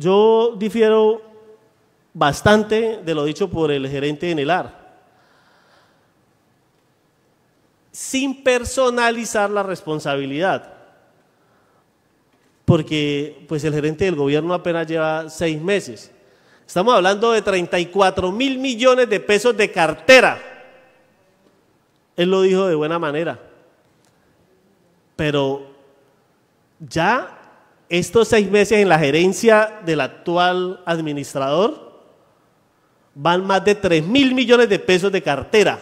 Yo difiero bastante de lo dicho por el gerente de Nelar. Sin personalizar la responsabilidad. Porque pues el gerente del gobierno apenas lleva seis meses. Estamos hablando de 34 mil millones de pesos de cartera. Él lo dijo de buena manera. Pero ya estos seis meses en la gerencia del actual administrador van más de 3 mil millones de pesos de cartera.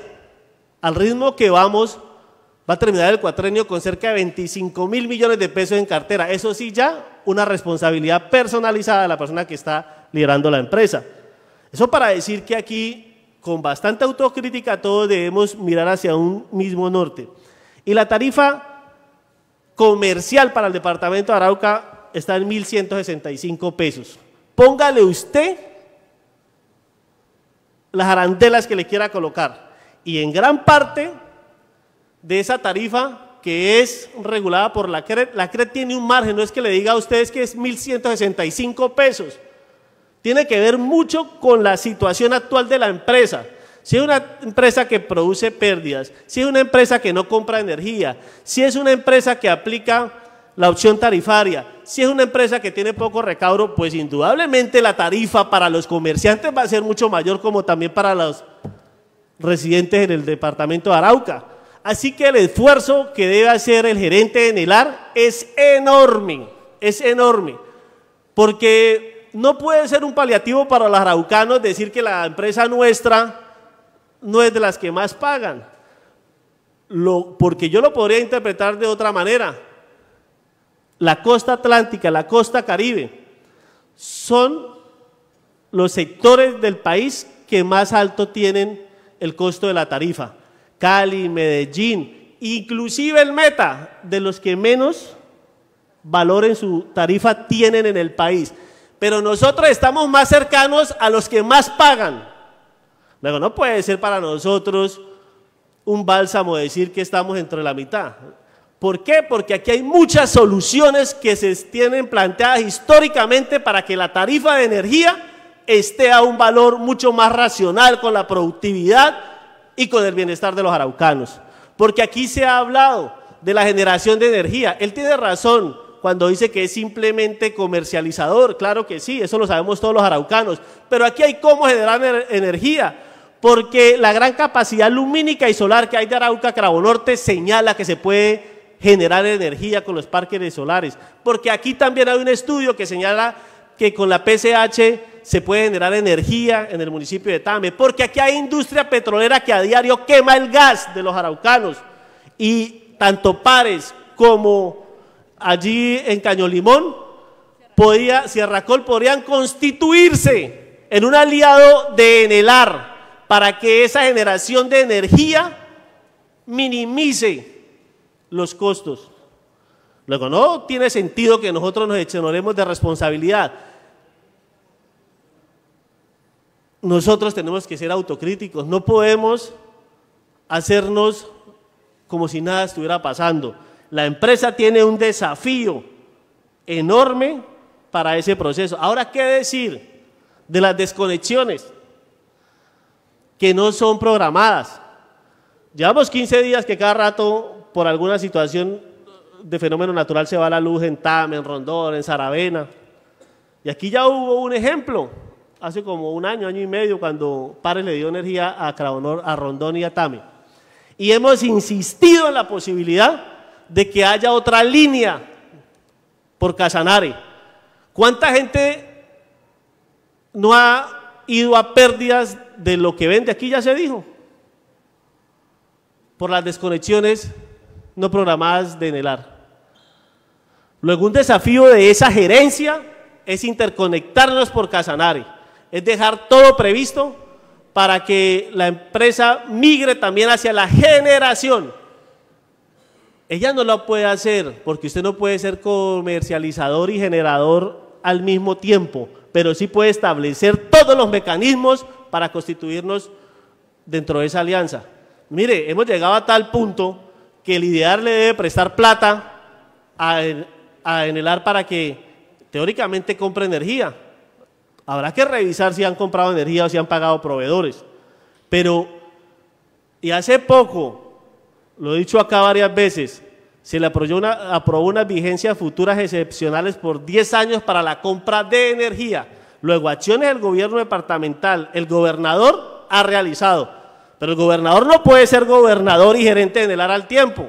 Al ritmo que vamos, va a terminar el cuatrenio con cerca de 25 mil millones de pesos en cartera. Eso sí, ya una responsabilidad personalizada de la persona que está liderando la empresa. Eso para decir que aquí, con bastante autocrítica, todos debemos mirar hacia un mismo norte. Y la tarifa comercial para el departamento de Arauca está en 1.165 pesos. Póngale usted las arandelas que le quiera colocar. Y en gran parte de esa tarifa que es regulada por la CRED, la CRED tiene un margen, no es que le diga a ustedes que es 1.165 pesos. Tiene que ver mucho con la situación actual de la empresa. Si es una empresa que produce pérdidas, si es una empresa que no compra energía, si es una empresa que aplica la opción tarifaria. Si es una empresa que tiene poco recaudo, pues indudablemente la tarifa para los comerciantes va a ser mucho mayor como también para los residentes en el departamento de Arauca. Así que el esfuerzo que debe hacer el gerente de Nelar es enorme, es enorme, porque no puede ser un paliativo para los araucanos decir que la empresa nuestra no es de las que más pagan, lo, porque yo lo podría interpretar de otra manera la costa atlántica, la costa caribe, son los sectores del país que más alto tienen el costo de la tarifa. Cali, Medellín, inclusive el Meta, de los que menos valor en su tarifa tienen en el país. Pero nosotros estamos más cercanos a los que más pagan. Luego, no puede ser para nosotros un bálsamo decir que estamos entre la mitad. ¿Por qué? Porque aquí hay muchas soluciones que se tienen planteadas históricamente para que la tarifa de energía esté a un valor mucho más racional con la productividad y con el bienestar de los araucanos. Porque aquí se ha hablado de la generación de energía. Él tiene razón cuando dice que es simplemente comercializador. Claro que sí, eso lo sabemos todos los araucanos. Pero aquí hay cómo generar energía porque la gran capacidad lumínica y solar que hay de Arauca Cravo señala que se puede generar energía con los parques solares, porque aquí también hay un estudio que señala que con la PCH se puede generar energía en el municipio de Tame, porque aquí hay industria petrolera que a diario quema el gas de los araucanos y tanto Pares como allí en Cañolimón, podía, Sierra Col podrían constituirse en un aliado de Enelar para que esa generación de energía minimice los costos. Luego, no tiene sentido que nosotros nos exoneremos de responsabilidad. Nosotros tenemos que ser autocríticos, no podemos hacernos como si nada estuviera pasando. La empresa tiene un desafío enorme para ese proceso. Ahora, ¿qué decir de las desconexiones que no son programadas? Llevamos 15 días que cada rato por alguna situación de fenómeno natural se va la luz en Tame, en Rondón, en Saravena. Y aquí ya hubo un ejemplo, hace como un año, año y medio, cuando Pares le dio energía a Cravonor, a Rondón y a Tame. Y hemos insistido en la posibilidad de que haya otra línea por Casanare. ¿Cuánta gente no ha ido a pérdidas de lo que vende aquí? Ya se dijo. Por las desconexiones no programadas de Enelar. Luego un desafío de esa gerencia es interconectarnos por Casanare, es dejar todo previsto para que la empresa migre también hacia la generación. Ella no lo puede hacer porque usted no puede ser comercializador y generador al mismo tiempo, pero sí puede establecer todos los mecanismos para constituirnos dentro de esa alianza. Mire, hemos llegado a tal punto que el IDEAR le debe prestar plata a, Enelar para que teóricamente compre energía. Habrá que revisar si han comprado energía o si han pagado proveedores. Pero, y hace poco, lo he dicho acá varias veces, se le aprobó, una, aprobó unas vigencias futuras excepcionales por 10 años para la compra de energía. Luego, acciones del gobierno departamental, el gobernador ha realizado. Pero el gobernador no puede ser gobernador y gerente en el ARA al tiempo.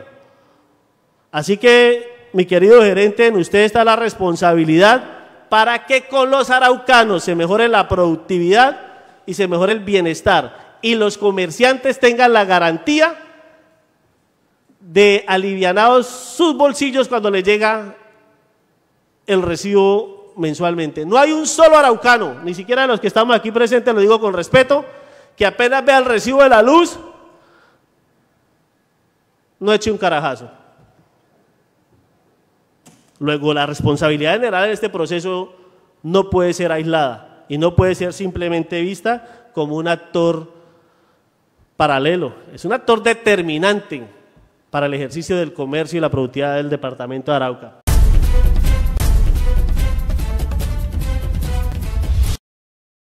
Así que, mi querido gerente, en usted está la responsabilidad para que con los araucanos se mejore la productividad y se mejore el bienestar y los comerciantes tengan la garantía de alivianados sus bolsillos cuando les llega el recibo mensualmente. No hay un solo araucano, ni siquiera los que estamos aquí presentes, lo digo con respeto, que apenas vea el recibo de la luz, no eche un carajazo. Luego, la responsabilidad general en este proceso no puede ser aislada y no puede ser simplemente vista como un actor paralelo. Es un actor determinante para el ejercicio del comercio y la productividad del departamento de Arauca.